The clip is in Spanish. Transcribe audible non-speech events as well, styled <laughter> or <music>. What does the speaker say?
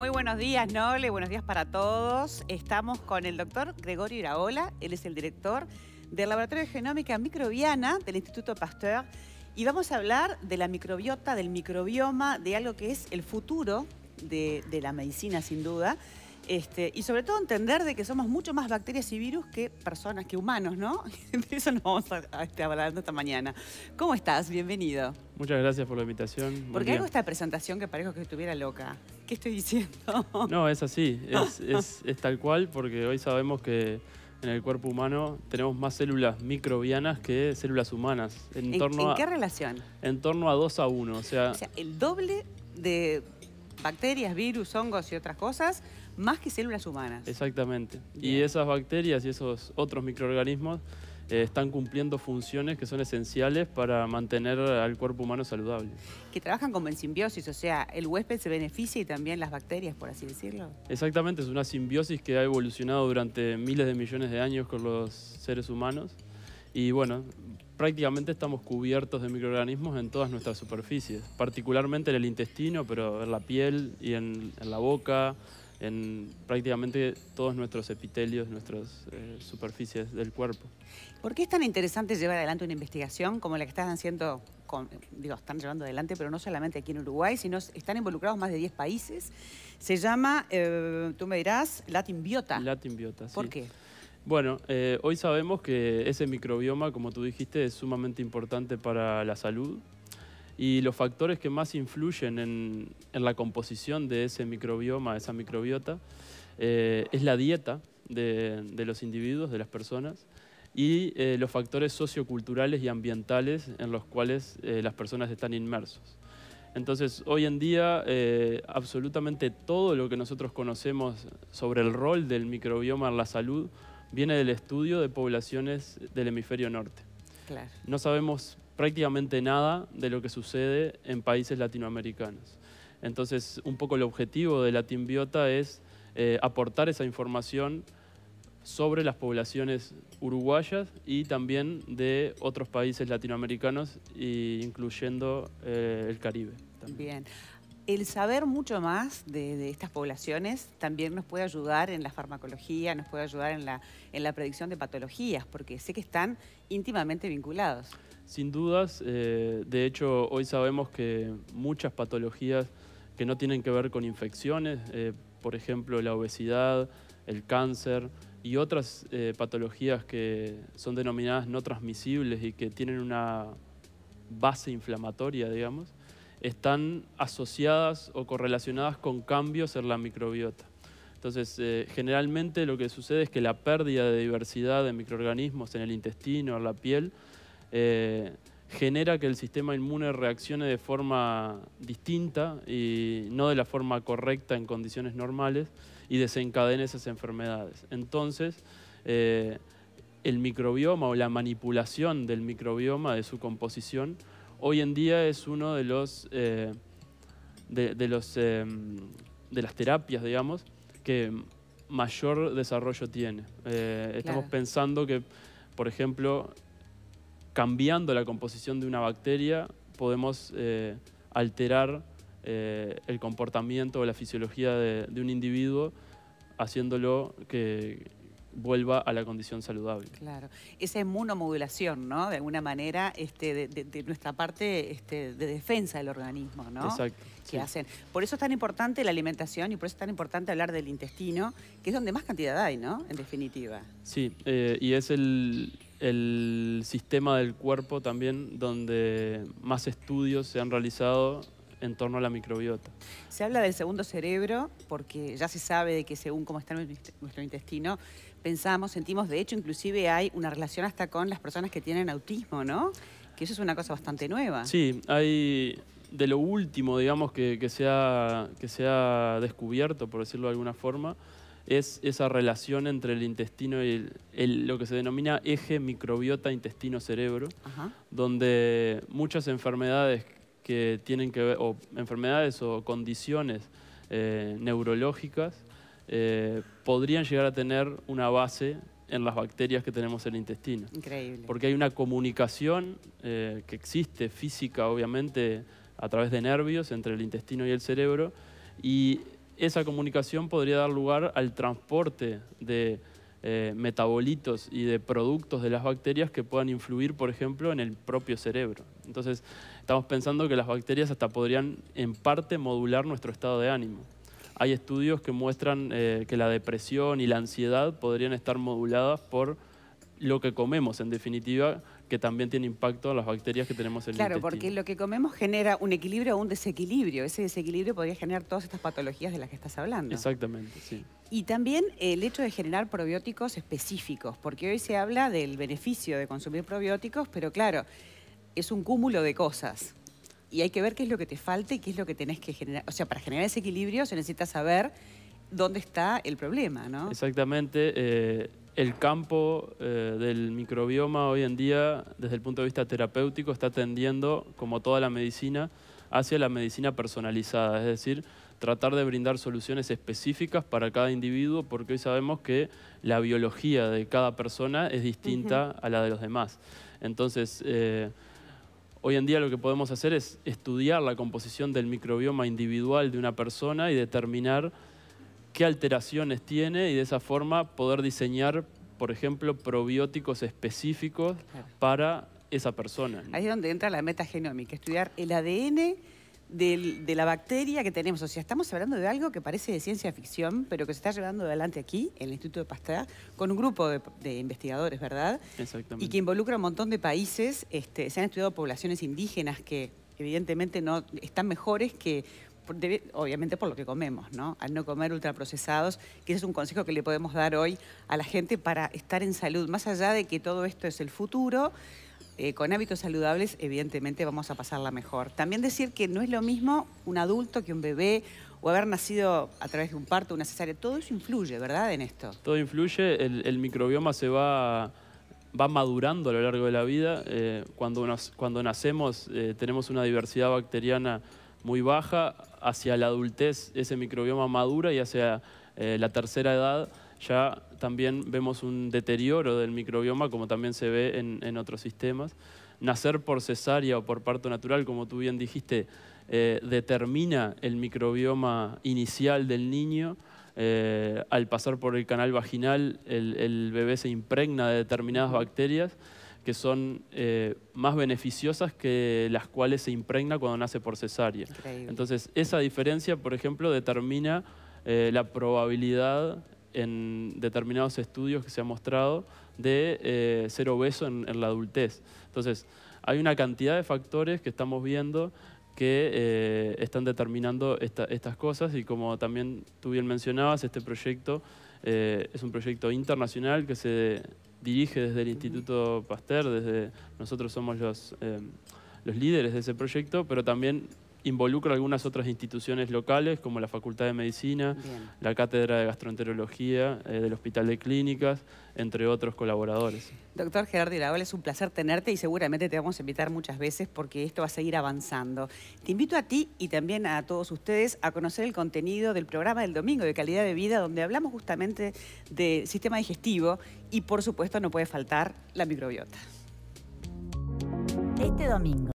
Muy buenos días, Nole. Buenos días para todos. Estamos con el doctor Gregorio Iraola. Él es el director del Laboratorio de Genómica Microbiana del Instituto Pasteur. Y vamos a hablar de la microbiota, del microbioma, de algo que es el futuro de, de la medicina, sin duda. Este, y sobre todo entender de que somos mucho más bacterias y virus que personas, que humanos, ¿no? <laughs> De eso nos vamos a, estar hablando esta mañana. ¿Cómo estás? Bienvenido. Muchas gracias por la invitación. Porque hago esta presentación que parezco que estuviera loca. ¿Qué estoy diciendo? <laughs> No, es así, es, tal cual porque hoy sabemos que en el cuerpo humano tenemos más células microbianas que células humanas. ¿En, torno qué relación? En torno a 2 a 1. o sea, el doble de bacterias, virus, hongos y otras cosas más que células humanas. Exactamente. Y esas bacterias y esos otros microorganismos eh, están cumpliendo funciones que son esenciales para mantener al cuerpo humano saludable. Que trabajan como en simbiosis, o sea, el huésped se beneficia y también las bacterias, por así decirlo. Exactamente, es una simbiosis que ha evolucionado durante miles de millones de años con los seres humanos. Y bueno, prácticamente estamos cubiertos de microorganismos en todas nuestras superficies, particularmente en el intestino, pero en la piel y en la boca, en prácticamente todos nuestros epitelios, nuestras eh, superficies del cuerpo. ¿Por qué es tan interesante llevar adelante una investigación como la que están haciendo, digo, están llevando adelante, pero no solamente aquí en Uruguay, sino están involucrados más de 10 países? Se llama, eh, tú me dirás, Latin Biota. Latin Biota, sí. ¿Por qué? Bueno, eh, hoy sabemos que ese microbioma, como tú dijiste, es sumamente importante para la salud, y los factores que más influyen en, la composición de ese microbioma, esa microbiota, eh, es la dieta de, los individuos, de las personas, y eh, los factores socioculturales y ambientales en los cuales eh, las personas están inmersos. Entonces, hoy en día, absolutamente todo lo que nosotros conocemos sobre el rol del microbioma en la salud viene del estudio de poblaciones del hemisferio norte. No sabemos prácticamente nada de lo que sucede en países latinoamericanos. Entonces, un poco el objetivo de la Timbiota es eh, aportar esa información sobre las poblaciones uruguayas y también de otros países latinoamericanos, incluyendo eh, el Caribe. También. El saber mucho más de, estas poblaciones también nos puede ayudar en la farmacología, nos puede ayudar en la, en la predicción de patologías, porque sé que están íntimamente vinculados. Sin dudas, eh, de hecho hoy sabemos que muchas patologías que no tienen que ver con infecciones, eh, por ejemplo la obesidad, el cáncer y otras eh, patologías que son denominadas no transmisibles y que tienen una base inflamatoria, digamos, están asociadas o correlacionadas con cambios en la microbiota. Entonces, generalmente lo que sucede es que la pérdida de diversidad de microorganismos en el intestino, en la piel, eh, genera que el sistema inmune reaccione de forma distinta y no de la forma correcta en condiciones normales y desencadene esas enfermedades. Entonces, eh, el microbioma o la manipulación del microbioma, de su composición, hoy en día es uno de los, eh, de, los de, las terapias, digamos, que mayor desarrollo tiene. Estamos pensando que, por ejemplo, cambiando la composición de una bacteria podemos eh, alterar eh, el comportamiento o la fisiología de, un individuo haciéndolo que vuelva a la condición saludable. Claro, esa inmunomodulación, ¿no? De alguna manera, este, de, nuestra parte este, de defensa del organismo, ¿no? Exacto. Que hacen. Por eso es tan importante la alimentación y por eso es tan importante hablar del intestino, que es donde más cantidad hay, ¿no? En definitiva. Sí, eh, y es el, el sistema del cuerpo también, donde más estudios se han realizado en torno a la microbiota. Se habla del segundo cerebro porque ya se sabe de que según cómo está nuestro intestino, pensamos, sentimos, de hecho inclusive hay una relación hasta con las personas que tienen autismo, ¿no? Que eso es una cosa bastante nueva. Sí, hay de lo último, digamos, que, que se ha descubierto, por decirlo de alguna forma, es esa relación entre el intestino y lo que se denomina eje microbiota intestino-cerebro, donde muchas enfermedades que tienen que ver, o enfermedades o condiciones eh, neurológicas, eh, podrían llegar a tener una base en las bacterias que tenemos en el intestino. Increíble. Porque hay una comunicación eh, que existe física, obviamente, a través de nervios entre el intestino y el cerebro, y esa comunicación podría dar lugar al transporte de eh, metabolitos y de productos de las bacterias que puedan influir, por ejemplo, en el propio cerebro. Entonces, estamos pensando que las bacterias hasta podrían, en parte, modular nuestro estado de ánimo. Hay estudios que muestran eh, que la depresión y la ansiedad podrían estar moduladas por lo que comemos, en definitiva, que también tiene impacto a las bacterias que tenemos en el intestino. Claro, porque lo que comemos genera un equilibrio o un desequilibrio. Ese desequilibrio podría generar todas estas patologías de las que estás hablando. Exactamente, sí. Y también el hecho de generar probióticos específicos, porque hoy se habla del beneficio de consumir probióticos, pero claro, es un cúmulo de cosas. Y hay que ver qué es lo que te falta y qué es lo que tenés que generar. O sea, para generar ese equilibrio se necesita saber dónde está el problema, ¿no? Exactamente. Eh, el campo eh, del microbioma hoy en día, desde el punto de vista terapéutico, está tendiendo, como toda la medicina, hacia la medicina personalizada, es decir, tratar de brindar soluciones específicas para cada individuo, porque hoy sabemos que la biología de cada persona es distinta a la de los demás. Entonces, eh, hoy en día lo que podemos hacer es estudiar la composición del microbioma individual de una persona y determinar qué alteraciones tiene y de esa forma poder diseñar, por ejemplo, probióticos específicos para esa persona. Ahí es donde entra la metagenómica, estudiar el ADN de la bacteria que tenemos. O sea, estamos hablando de algo que parece de ciencia ficción, pero que se está llevando adelante aquí, en el Instituto de Pasteur, con un grupo de, investigadores, ¿verdad? Exactamente. Y que involucra un montón de países. Este, se han estudiado poblaciones indígenas que evidentemente no están mejores que obviamente por lo que comemos, ¿no? Al no comer ultraprocesados, que ese es un consejo que le podemos dar hoy a la gente para estar en salud. Más allá de que todo esto es el futuro, eh, con hábitos saludables, evidentemente vamos a pasarla mejor. También decir que no es lo mismo un adulto que un bebé o haber nacido a través de un parto, una cesárea. Todo eso influye, ¿verdad? En esto. Todo influye. El, microbioma se va, va madurando a lo largo de la vida. Eh, cuando, cuando nacemos eh, tenemos una diversidad bacteriana muy baja hacia la adultez ese microbioma madura y hacia eh, la tercera edad ya también vemos un deterioro del microbioma como también se ve en, otros sistemas. Nacer por cesárea o por parto natural, como tú bien dijiste, eh, determina el microbioma inicial del niño. Eh, al pasar por el canal vaginal, el bebé se impregna de determinadas bacterias que son eh, más beneficiosas que las cuales se impregna cuando nace por cesárea. Entonces, esa diferencia, por ejemplo, determina eh, la probabilidad en determinados estudios que se ha mostrado de eh, ser obeso en, la adultez. Entonces, hay una cantidad de factores que estamos viendo que están determinando estas cosas y como también tú bien mencionabas, este proyecto eh, es un proyecto internacional que se dirige desde el Instituto Pasteur, desde nosotros somos los, eh, los líderes de ese proyecto, pero también involucra algunas otras instituciones locales, como la Facultad de Medicina, la Cátedra de Gastroenterología eh, del Hospital de Clínicas, entre otros colaboradores. Doctor Gerardo Iragol, es un placer tenerte y seguramente te vamos a invitar muchas veces porque esto va a seguir avanzando. Te invito a ti y también a todos ustedes a conocer el contenido del programa del domingo de calidad de vida, donde hablamos justamente del sistema digestivo y por supuesto no puede faltar la microbiota. Este domingo.